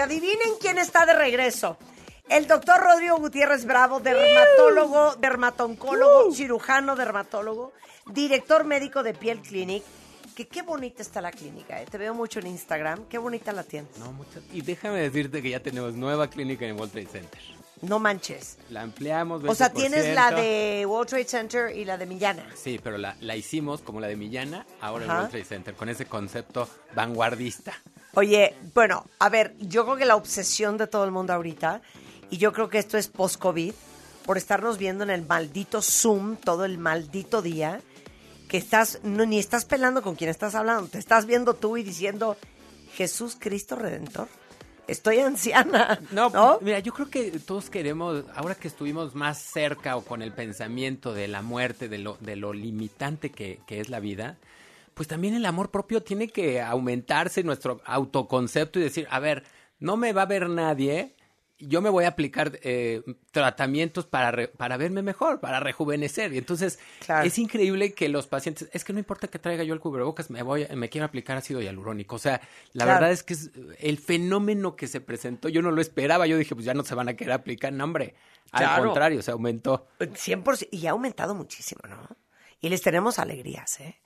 Adivinen quién está de regreso. El doctor Rodrigo Gutiérrez Bravo, dermatólogo, dermatoncólogo, cirujano dermatólogo, director médico de Piel Clinic. Que qué bonita está la clínica, eh. te veo mucho en Instagram, qué bonita la tienes. Y déjame decirte que ya tenemos nueva clínica en World Trade Center. No manches. La ampliamos. O sea, tienes la de World Trade Center y la de Millana. Sí, pero la, hicimos como la de Millana, ahora en World Trade Center, con ese concepto vanguardista. Oye, bueno, a ver, yo creo que la obsesión de todo el mundo ahorita, y yo creo que esto es post-COVID, por estarnos viendo en el maldito Zoom todo el maldito día, que estás, no, ni estás pelando con quien estás hablando, te estás viendo tú y diciendo, Jesús Cristo Redentor. Estoy anciana. No, mira, yo creo que todos queremos, ahora que estuvimos más cerca o con el pensamiento de la muerte, de lo, de lo limitante que, que es la vida, pues también el amor propio tiene que aumentarse nuestro autoconcepto y decir, a ver, no me va a ver nadie, yo me voy a aplicar eh, tratamientos para, para verme mejor, para rejuvenecer. Y entonces es increíble que los pacientes, es que no importa que traiga yo el cubrebocas, me voy, me quiero aplicar ácido hialurónico. O sea, la verdad es que es el fenómeno que se presentó, yo no lo esperaba, yo dije, pues ya no se van a querer aplicar, no, hombre. Al contrario, se aumentó. 100% y ha aumentado muchísimo, ¿no? Y les tenemos alegrías, ¿eh?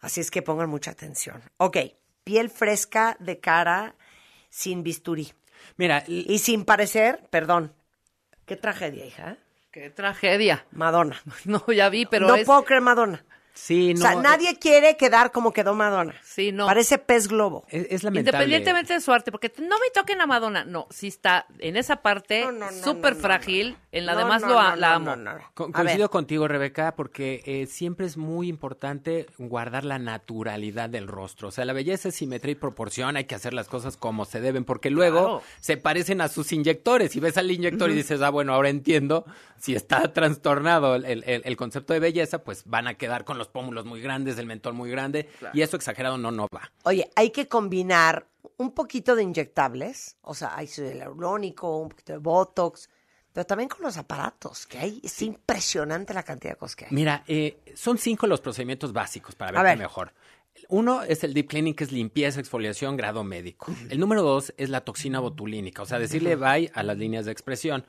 Así es que pongan mucha atención. Ok, piel fresca de cara sin bisturí. Mira, y, sin parecer, perdón. Qué tragedia, hija. Qué tragedia. Madonna. No, ya vi, pero. No puedo creer Madonna. Sí, no. O sea, nadie eh, quiere quedar como quedó Madonna. Sí, no. Parece pez globo. Es, lamentable. Independientemente de su arte, porque no me toquen a Madonna. No, si está en esa parte no, súper frágil. En la demás lo, la amo. coincido contigo, Rebeca, porque eh, siempre es muy importante guardar la naturalidad del rostro. O sea, la belleza es simetría y proporción. Hay que hacer las cosas como se deben, porque luego se parecen a sus inyectores. Y ves al inyector y dices, ah, bueno, ahora entiendo. Si está trastornado el, el concepto de belleza, pues van a quedar con los pómulos muy grandes, el mentón muy grande, y eso exagerado no, no va. Oye, hay que combinar un poquito de inyectables, o sea, hay hialurónico, un poquito de Botox, pero también con los aparatos que hay. Es impresionante la cantidad de cosas que hay. Mira, eh, son cinco los procedimientos básicos para verte ver. mejor. Uno es el deep cleaning, que es limpieza, exfoliación, grado médico. El número dos es la toxina botulínica, o sea, decirle bye a las líneas de expresión.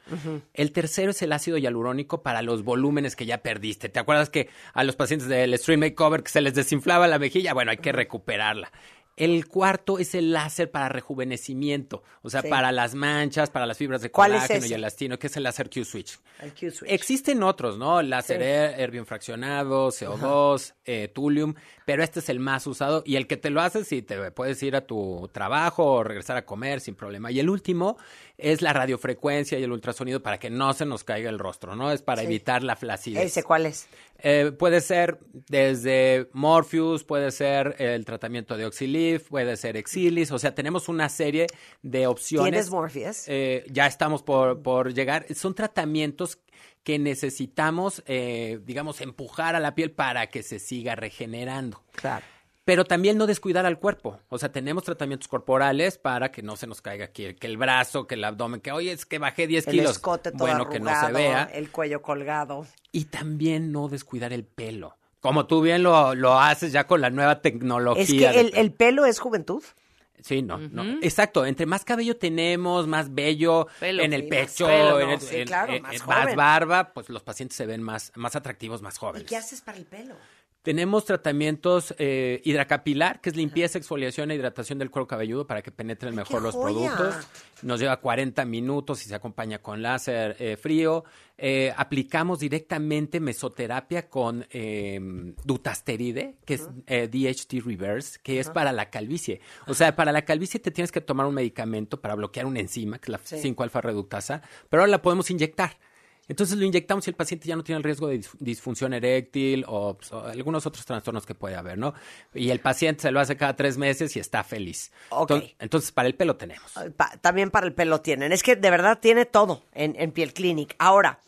El tercero es el ácido hialurónico para los volúmenes que ya perdiste. ¿Te acuerdas que a los pacientes del Stream Makeover que se les desinflaba la mejilla? Bueno, hay que recuperarla. El cuarto es el láser para rejuvenecimiento, o sea, para las manchas, para las fibras de colágeno y elastino, que es el láser Q-Switch. Existen otros, ¿no? Láser erbium fraccionado, CO2, eh, pero este es el más usado y el que te lo haces y te puedes ir a tu trabajo o regresar a comer sin problema. Y el último es la radiofrecuencia y el ultrasonido para que no se nos caiga el rostro, ¿no? Es para evitar la flacidez. dice cuál es? Eh, puede ser desde Morpheus, puede ser el tratamiento de Oxylif, puede ser Exilis, o sea, tenemos una serie de opciones. ¿Tienes Morpheus? Eh, ya estamos por, por llegar. Son tratamientos que necesitamos, eh, digamos, empujar a la piel para que se siga regenerando. Claro pero también no descuidar al cuerpo. O sea, tenemos tratamientos corporales para que no se nos caiga aquí, que el brazo, que el abdomen, que oye, es que bajé 10 el kilos. Escote bueno, que no se vea. El cuello colgado. Y también no descuidar el pelo. Como tú bien lo, haces ya con la nueva tecnología. Es que el, pelo es juventud. Sí, no, no. Exacto, entre más cabello tenemos, más bello en el pecho, en el, más, barba, pues los pacientes se ven más, más atractivos, más jóvenes. ¿Y qué haces para el pelo? Tenemos tratamientos eh, hidracapilar, que es limpieza, exfoliación e hidratación del cuero cabelludo para que penetren mejor los productos. Nos lleva 40 minutos y se acompaña con láser eh, frío. Eh, aplicamos directamente mesoterapia con em, dutasteride, que es eh, DHT Reverse, que es para la calvicie. O sea, para la calvicie te tienes que tomar un medicamento para bloquear una enzima, que es la 5-alfa reductasa, pero ahora la podemos inyectar. Entonces lo inyectamos y el paciente ya no tiene el riesgo de disfunción eréctil pues, o, algunos otros trastornos que puede haber, ¿no? Y el paciente se lo hace cada tres meses y está feliz. Ok. Entonces, para el pelo tenemos. también para el pelo tienen. Es que de verdad tiene todo en, Piel Clinic. Ahora,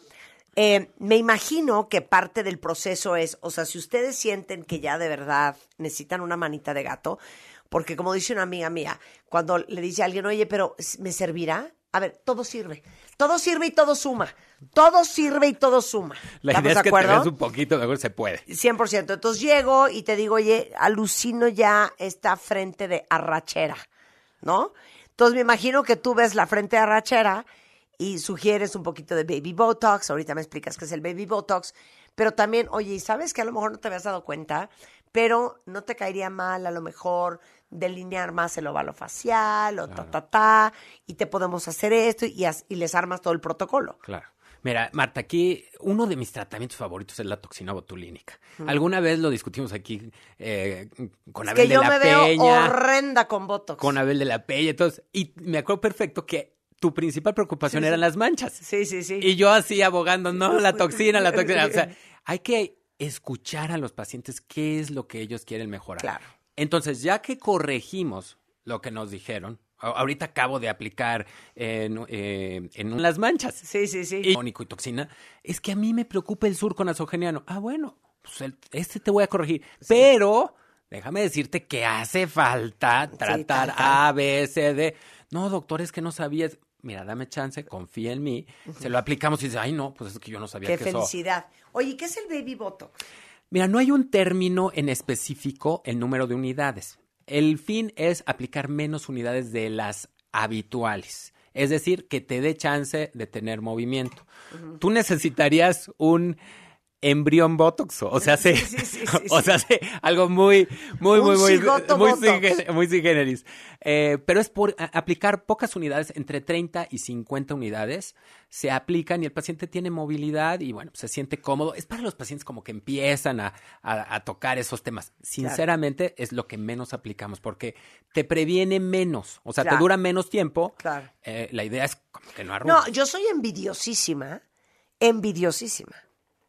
eh, me imagino que parte del proceso es, o sea, si ustedes sienten que ya de verdad necesitan una manita de gato, porque como dice una amiga mía, cuando le dice a alguien, oye, pero ¿me servirá? A ver, todo sirve. Todo sirve y todo suma. Todo sirve y todo suma. La idea es que un poquito mejor, se puede. 100%. Entonces llego y te digo, oye, alucino ya esta frente de arrachera, ¿no? Entonces me imagino que tú ves la frente de arrachera y sugieres un poquito de baby botox. Ahorita me explicas qué es el baby botox. Pero también, oye, ¿sabes que a lo mejor no te habías dado cuenta? pero no te caería mal a lo mejor delinear más el ovalo facial o ta, ta, ta, y te podemos hacer esto y, les armas todo el protocolo. Claro. Mira, Marta, aquí uno de mis tratamientos favoritos es la toxina botulínica. Alguna vez lo discutimos aquí eh, con es Abel que yo me Veo horrenda con Botox. Con Abel de la Peña. Entonces, y me acuerdo perfecto que tu principal preocupación eran las manchas. Sí, sí, sí. Y yo así abogando, no, la toxina, la toxina. o sea, hay que escuchar a los pacientes qué es lo que ellos quieren mejorar. Claro. Entonces, ya que corregimos lo que nos dijeron, ahorita acabo de aplicar en, eh, en las manchas. Sí, sí, sí. Y, y toxina, es que a mí me preocupa el surco nasogeniano. Ah, bueno, pues este te voy a corregir. Pero déjame decirte que hace falta tratar A, B, C, D. No, doctor, es que no sabías mira, dame chance, confía en mí, se lo aplicamos y dice, ay, no, pues es que yo no sabía Qué felicidad. Oye, ¿qué es el baby botox? Mira, no hay un término en específico el número de unidades. El fin es aplicar menos unidades de las habituales. Es decir, que te dé chance de tener movimiento. Tú necesitarías un embrión botox, o sea, sí, sí, o sea, algo muy, muy, muy, muy, muy, muy sin generis. Eh, pero es por aplicar pocas unidades, entre 30 y 50 unidades, se aplican y el paciente tiene movilidad y bueno, se siente cómodo. Es para los pacientes como que empiezan a, tocar esos temas. Sinceramente, es lo que menos aplicamos porque te previene menos, o sea, te dura menos tiempo. Claro. Eh, la idea es como que no arrugas. No, yo soy envidiosísima, envidiosísima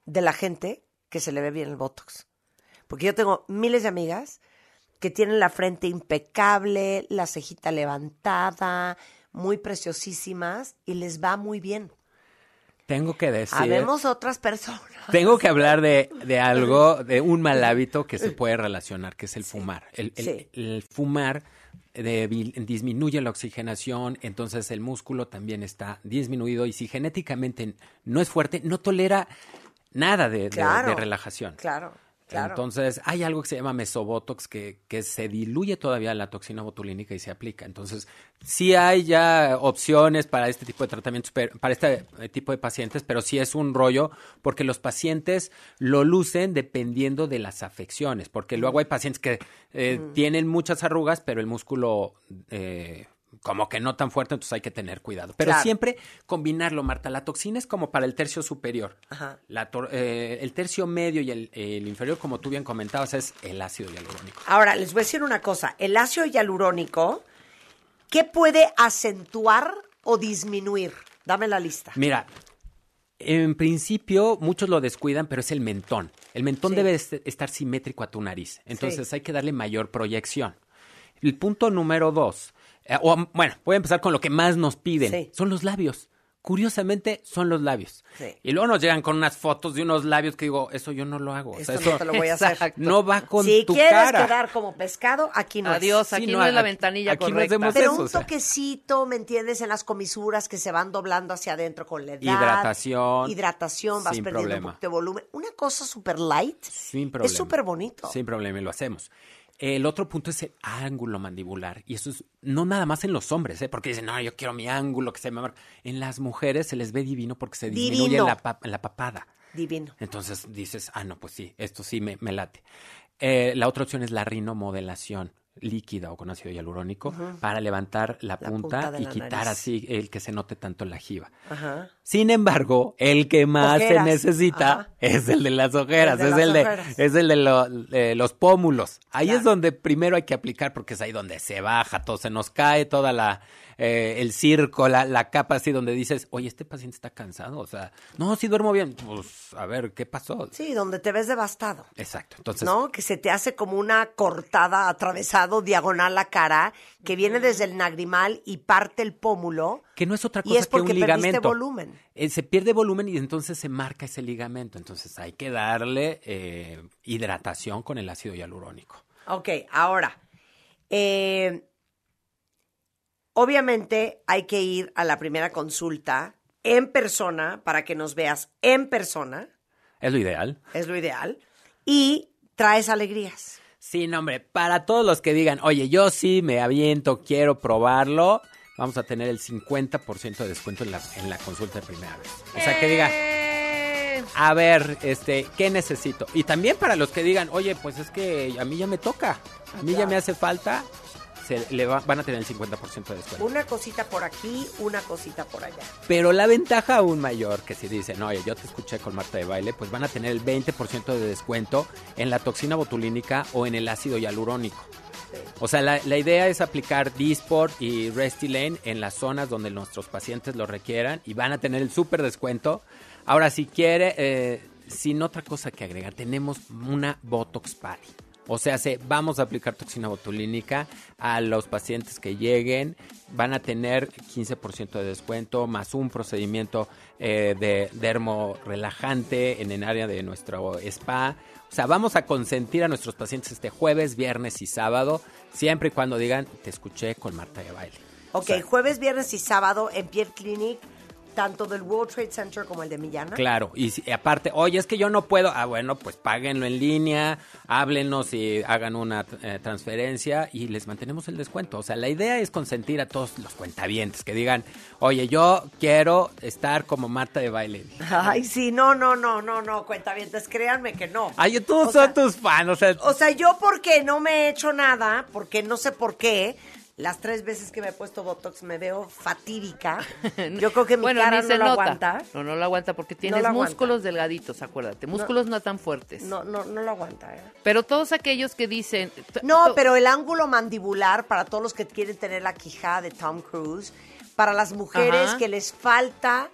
de la gente que se le ve bien el Botox. Porque yo tengo miles de amigas que tienen la frente impecable, la cejita levantada, muy preciosísimas y les va muy bien. Tengo que decir. Habemos otras personas. Tengo que hablar de, algo, de un mal hábito que se puede relacionar, que es el fumar. El, el, fumar disminuye la oxigenación, entonces el músculo también está disminuido y si genéticamente no es fuerte, no tolera nada de, relajación. Claro, claro. Entonces, hay algo que se llama mesobotox que, que se diluye todavía la toxina botulínica y se aplica. Entonces, sí hay ya opciones para este tipo de tratamientos, para este eh, tipo de pacientes, pero sí es un rollo porque los pacientes lo lucen dependiendo de las afecciones, porque luego mm. hay pacientes que eh, mm. tienen muchas arrugas, pero el músculo... Eh, como que no tan fuerte, entonces hay que tener cuidado. Pero siempre combinarlo, Marta. La toxina es como para el tercio superior. Ajá. Eh, el tercio medio y el, inferior, como tú bien comentabas, es el ácido hialurónico. Ahora, les voy a decir una cosa. El ácido hialurónico, ¿qué puede acentuar o disminuir? Dame la lista. Mira, en principio, muchos lo descuidan, pero es el mentón. El mentón debe estar simétrico a tu nariz. Entonces hay que darle mayor proyección. El punto número dos eh, bueno, voy a empezar con lo que más nos piden. Son los labios. Curiosamente, son los labios. Y luego nos llegan con unas fotos de unos labios que digo, eso yo no lo hago. no te lo voy a No va con tu cara. Si quieres quedar como pescado, aquí no Adiós, aquí no, es la ventanilla aquí correcta. Pero un toquecito, ¿me entiendes? En las comisuras que se van doblando hacia adentro con la edad. Hidratación. Hidratación, vas perdiendo problema. un de volumen. Una cosa súper light. Sin problema. Es súper bonito. Sin problema, y lo hacemos. El otro punto es el ángulo mandibular. Y eso es no nada más en los hombres, ¿eh? porque dicen, no, yo quiero mi ángulo que se me En las mujeres se les ve divino porque se disminuye la, papada. Divino. Entonces dices, ah, no, pues sí, esto sí me, late. Eh, la otra opción es la rinomodelación líquida o con ácido hialurónico para levantar la, punta, y quitar así el que se note tanto la jiba. Sin embargo, el que más se necesita es el de las ojeras, es, el De, es, el de, los pómulos. Ahí es donde primero hay que aplicar porque es ahí donde se baja, todo se nos cae, toda la eh, el circo, la, capa así donde dices, oye, este paciente está cansado, o sea, no, si duermo bien, pues a ver, ¿qué pasó? Sí, donde te ves devastado. Exacto, entonces. ¿No? Que se te hace como una cortada, atravesado, diagonal la cara, que viene desde el nagrimal y parte el pómulo. Que no es otra cosa y es porque que un ligamento. volumen. Eh, se pierde volumen y entonces se marca ese ligamento, entonces hay que darle eh, hidratación con el ácido hialurónico. Ok, ahora, eh, Obviamente hay que ir a la primera consulta en persona para que nos veas en persona. Es lo ideal. Es lo ideal. Y traes alegrías. Sí, nombre para todos los que digan, oye, yo sí me aviento, quiero probarlo, vamos a tener el 50% de descuento en la, en la, consulta de primera vez. O sea, que diga, eh. a ver, este, ¿qué necesito? Y también para los que digan, oye, pues es que a mí ya me toca, a mí ya me hace falta, le van a tener el 50% de descuento. Una cosita por aquí, una cosita por allá. Pero la ventaja aún mayor, que si dicen, oye, yo te escuché con Marta de Baile, pues van a tener el 20% de descuento en la toxina botulínica o en el ácido hialurónico. O sea, la, la, idea es aplicar Disport y Restylane en las zonas donde nuestros pacientes lo requieran y van a tener el súper descuento. Ahora, si quiere, eh, sin otra cosa que agregar, tenemos una Botox Party. O sea, se, vamos a aplicar toxina botulínica a los pacientes que lleguen. Van a tener 15% de descuento más un procedimiento eh, de dermo relajante en el área de nuestro spa. O sea, vamos a consentir a nuestros pacientes este jueves, viernes y sábado, siempre y cuando digan, te escuché con Marta de Baile. Ok, jueves, viernes y sábado en Pierre Clinic tanto del World Trade Center como el de Millana. Claro, y, aparte, oye, es que yo no puedo, ah, bueno, pues páguenlo en línea, háblenos y hagan una eh, transferencia y les mantenemos el descuento. O sea, la idea es consentir a todos los cuentavientes que digan, oye, yo quiero estar como Marta de baile. Ay, sí, no, no, no, no, no, cuentavientes, créanme que no. Ay, todos son tus fans, o sea. O sea, yo porque no me he hecho nada, porque no sé por qué las tres veces que me he puesto Botox me veo fatídica. Yo creo que mi cara no lo aguanta. No, no lo aguanta porque tienes músculos delgaditos, acuérdate. Músculos no, tan fuertes. No, no, no lo aguanta. ¿eh? Pero todos aquellos que dicen... No, pero el ángulo mandibular para todos los que quieren tener la quijada de Tom Cruise, para las mujeres que les falta...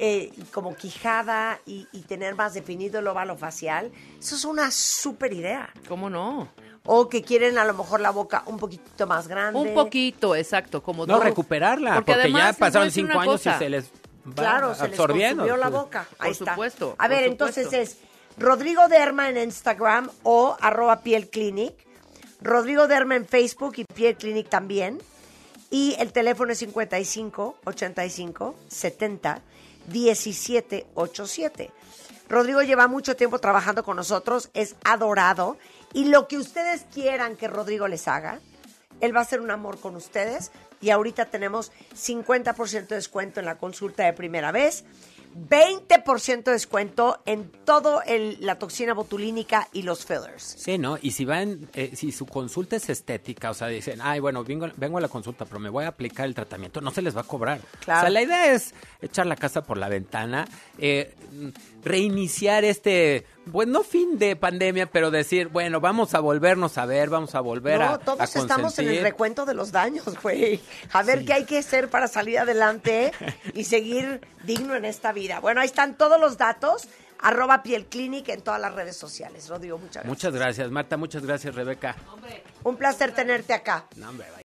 Eh, como quijada y, y, tener más definido el óvalo facial, eso es una súper idea. ¿Cómo no? o que quieren a lo mejor la boca un poquito más grande. Un poquito, exacto, como No, recuperarla, porque, ya pasaron cinco años y se les va absorbiendo. la boca. Por supuesto. A ver, entonces es Rodrigo Derma en Instagram o arroba Piel Clinic. Rodrigo Derma en Facebook y Piel Clinic también. Y el teléfono es 55 85 70 17 87. Rodrigo lleva mucho tiempo trabajando con nosotros, es adorado y lo que ustedes quieran que Rodrigo les haga, él va a hacer un amor con ustedes y ahorita tenemos 50% de descuento en la consulta de primera vez 20% de descuento en todo la toxina botulínica y los fillers. Sí, ¿no? Y si van, eh, si su consulta es estética, o sea, dicen, ay, bueno, vengo, vengo, a la consulta, pero me voy a aplicar el tratamiento, no se les va a cobrar. Claro. O sea, la idea es echar la casa por la ventana, eh, reiniciar este bueno, no fin de pandemia, pero decir, bueno, vamos a volvernos a ver, vamos a volver a a. No, todos estamos en el recuento de los daños, güey. A ver qué hay que hacer para salir adelante y seguir digno en esta vida. Bueno, ahí están todos los datos. Arroba Piel Clinic en todas las redes sociales. Rodrigo, muchas gracias. Muchas gracias, Marta. Muchas gracias, Rebeca. Un placer tenerte acá.